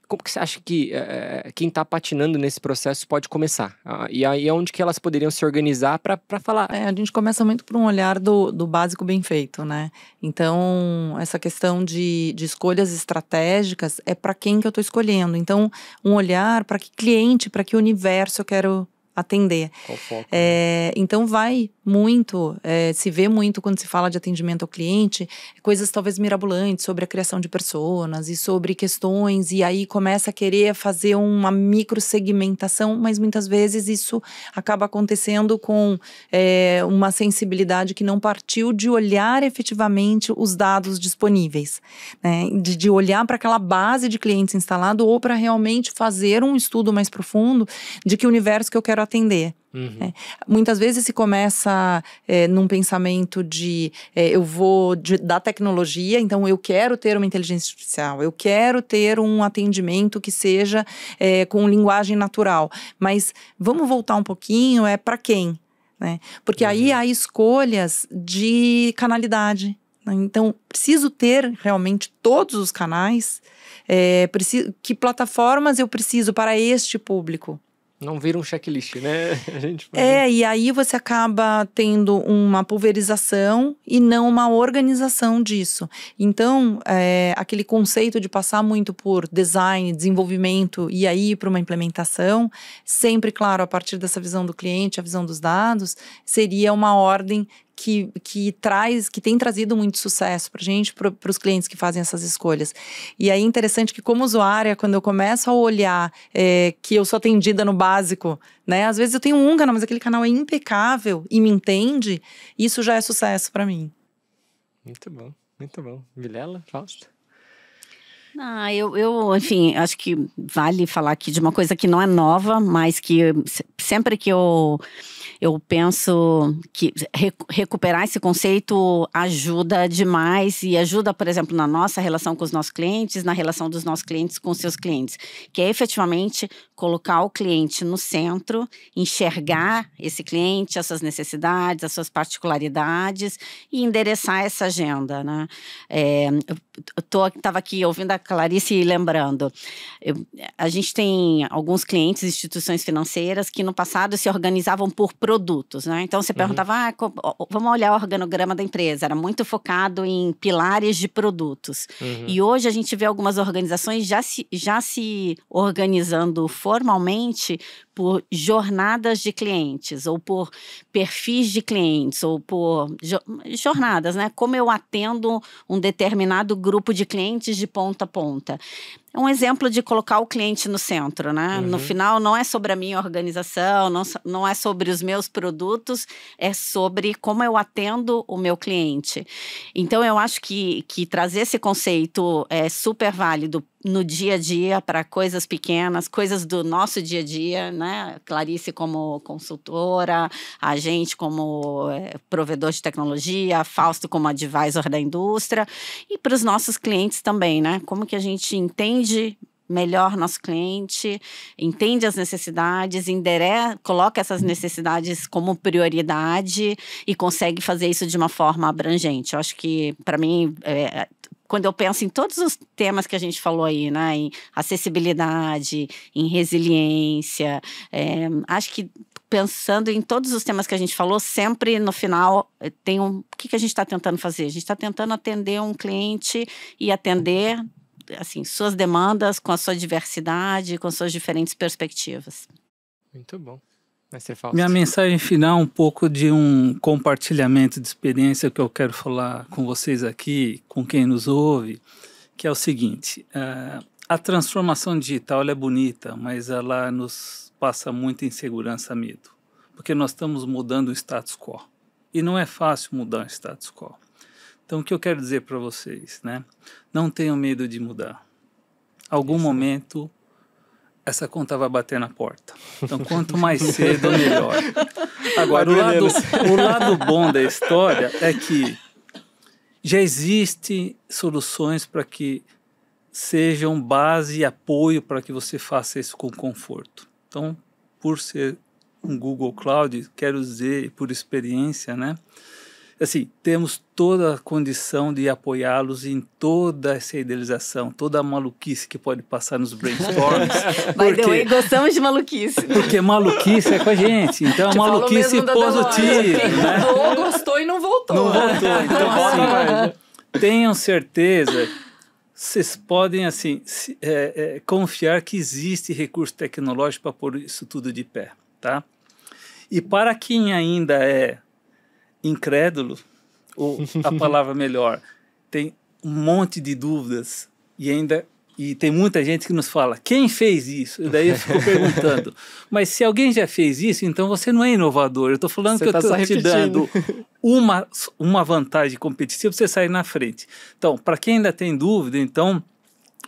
como que você acha que é, quem está patinando nesse processo pode começar? Ah, e aí é onde que elas poderiam se organizar para falar? É, a gente começa muito por um olhar do, do básico bem feito, né? Então, essa questão de, de escolhas estratégicas é para quem que eu estou escolhendo. Então, um olhar para que cliente, para que universo eu quero atender. Foco, né? é, então vai muito, é, se vê muito quando se fala de atendimento ao cliente, coisas talvez mirabolantes sobre a criação de personas e sobre questões, e aí começa a querer fazer uma microsegmentação, mas muitas vezes isso acaba acontecendo com é, uma sensibilidade que não partiu de olhar efetivamente os dados disponíveis, né? de, de olhar para aquela base de clientes instalado ou para realmente fazer um estudo mais profundo de que universo que eu quero para atender. Uhum. É. Muitas vezes se começa é, num pensamento de é, eu vou de, da tecnologia, então eu quero ter uma inteligência artificial, eu quero ter um atendimento que seja é, com linguagem natural. Mas vamos voltar um pouquinho, é para quem? Né? Porque uhum. aí há escolhas de canalidade. Né? Então, preciso ter realmente todos os canais. É, preciso, que plataformas eu preciso para este público? Não vira um checklist, né? [laughs] A gente É, e aí você acaba tendo uma pulverização e não uma organização disso. Então, é, aquele conceito de passar muito por design, desenvolvimento e aí para uma implementação, sempre, claro, a partir dessa visão do cliente, a visão dos dados, seria uma ordem que, que traz, que tem trazido muito sucesso para gente, para os clientes que fazem essas escolhas. E aí é interessante que, como usuária, quando eu começo a olhar é, que eu sou atendida no básico, né? Às vezes eu tenho um canal, mas aquele canal é impecável e me entende, isso já é sucesso para mim. Muito bom, muito bom. Vilela, Fausto? Ah, eu, eu, enfim, acho que vale falar aqui de uma coisa que não é nova, mas que sempre que eu, eu penso que recuperar esse conceito ajuda demais e ajuda, por exemplo, na nossa relação com os nossos clientes, na relação dos nossos clientes com seus clientes, que é efetivamente colocar o cliente no centro, enxergar esse cliente, as suas necessidades, as suas particularidades e endereçar essa agenda, né? É, estava aqui ouvindo a Clarice e lembrando. Eu, a gente tem alguns clientes, instituições financeiras, que no passado se organizavam por produtos, né? Então você uhum. perguntava, uhum. ah, vamos olhar o organograma da empresa. Era muito focado em pilares de produtos. Uhum. E hoje a gente vê algumas organizações já se, já se organizando formalmente por jornadas de clientes, ou por perfis de clientes, ou por jo jornadas, né? Como eu atendo um determinado grupo de clientes de ponta a ponta é um exemplo de colocar o cliente no centro, né? Uhum. No final, não é sobre a minha organização, não, não é sobre os meus produtos, é sobre como eu atendo o meu cliente. Então, eu acho que, que trazer esse conceito é super válido no dia a dia para coisas pequenas, coisas do nosso dia a dia, né? Clarice como consultora, a gente como é, provedor de tecnologia, Fausto como advisor da indústria e para os nossos clientes também, né? Como que a gente entende entende melhor nosso cliente, entende as necessidades, endere coloca essas necessidades como prioridade e consegue fazer isso de uma forma abrangente. Eu acho que, para mim, é, quando eu penso em todos os temas que a gente falou aí, né, em acessibilidade, em resiliência, é, acho que pensando em todos os temas que a gente falou, sempre no final eh, tem um. O que, que a gente está tentando fazer? A gente está tentando atender um cliente e atender assim, suas demandas, com a sua diversidade, com suas diferentes perspectivas. Muito bom. Minha mensagem final é um pouco de um compartilhamento de experiência que eu quero falar com vocês aqui, com quem nos ouve, que é o seguinte: eh, a transformação digital é bonita, mas ela nos passa muita insegurança, medo, porque nós estamos mudando o status quo e não é fácil mudar o status quo. Então, o que eu quero dizer para vocês, né? Não tenham medo de mudar. Algum Isso. momento essa conta vai bater na porta. Então, quanto mais cedo, melhor. [laughs] Agora, o lado, o lado bom da história é que já existem soluções para que sejam base e apoio para que você faça isso com conforto. Então, por ser um Google Cloud, quero dizer, por experiência, né? assim, temos toda a condição de apoiá-los em toda essa idealização, toda a maluquice que pode passar nos brainstorms. [laughs] porque, way, gostamos de maluquice. Porque maluquice é com a gente, então é Te maluquice positiva. Quem né? gostou e não voltou. Não voltou, então, então assim, né? tenham certeza vocês podem assim se, é, é, confiar que existe recurso tecnológico para pôr isso tudo de pé, tá? E para quem ainda é incrédulo, ou a [laughs] palavra melhor, tem um monte de dúvidas e ainda e tem muita gente que nos fala quem fez isso. E daí eu fico [laughs] perguntando, mas se alguém já fez isso, então você não é inovador. Eu estou falando você que tá eu estou te dando [laughs] uma, uma vantagem competitiva você sair na frente. Então, para quem ainda tem dúvida, então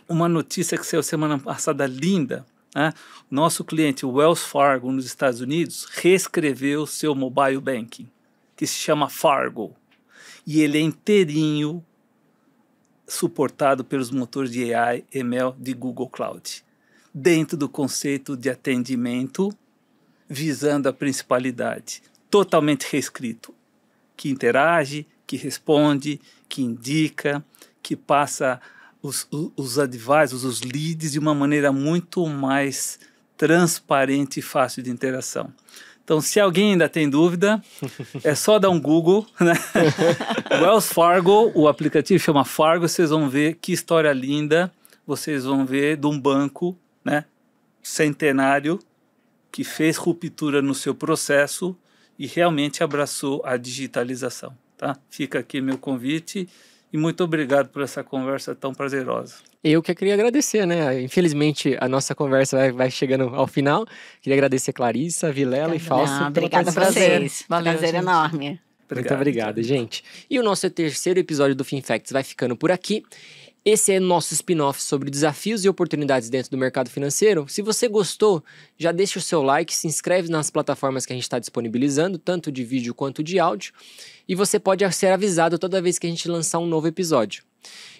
uma notícia que saiu semana passada linda. Né? Nosso cliente, Wells Fargo, nos Estados Unidos, reescreveu seu mobile banking que se chama Fargo. E ele é inteirinho suportado pelos motores de AI ML de Google Cloud, dentro do conceito de atendimento visando a principalidade, totalmente reescrito, que interage, que responde, que indica, que passa os, os advisors, os leads de uma maneira muito mais transparente e fácil de interação. Então, se alguém ainda tem dúvida, é só dar um Google, né? [laughs] Wells Fargo, o aplicativo chama Fargo, vocês vão ver que história linda, vocês vão ver de um banco, né, centenário que fez ruptura no seu processo e realmente abraçou a digitalização, tá? Fica aqui meu convite. E muito obrigado por essa conversa tão prazerosa. Eu que queria agradecer, né? Infelizmente, a nossa conversa vai, vai chegando ao final. Queria agradecer Clarissa, Vilela e Fausto. Obrigada a vocês. Valeu, Prazer gente. enorme. Obrigado. Muito obrigado, gente. E o nosso terceiro episódio do FinFacts vai ficando por aqui. Esse é nosso spin-off sobre desafios e oportunidades dentro do mercado financeiro. Se você gostou, já deixa o seu like, se inscreve nas plataformas que a gente está disponibilizando, tanto de vídeo quanto de áudio, e você pode ser avisado toda vez que a gente lançar um novo episódio.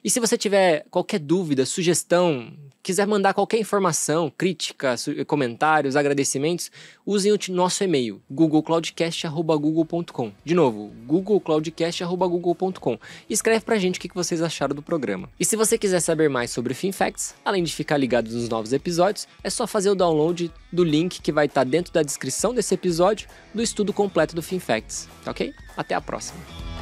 E se você tiver qualquer dúvida, sugestão, quiser mandar qualquer informação, crítica, comentários, agradecimentos, usem o nosso e-mail, googlecloudcast.google.com. De novo, googlecloudcast.google.com. Escreve pra gente o que vocês acharam do programa. E se você quiser saber mais sobre FinFacts, além de ficar ligado nos novos episódios, é só fazer o download do link que vai estar tá dentro da descrição desse episódio do estudo completo do FinFacts, tá ok? Até a próxima!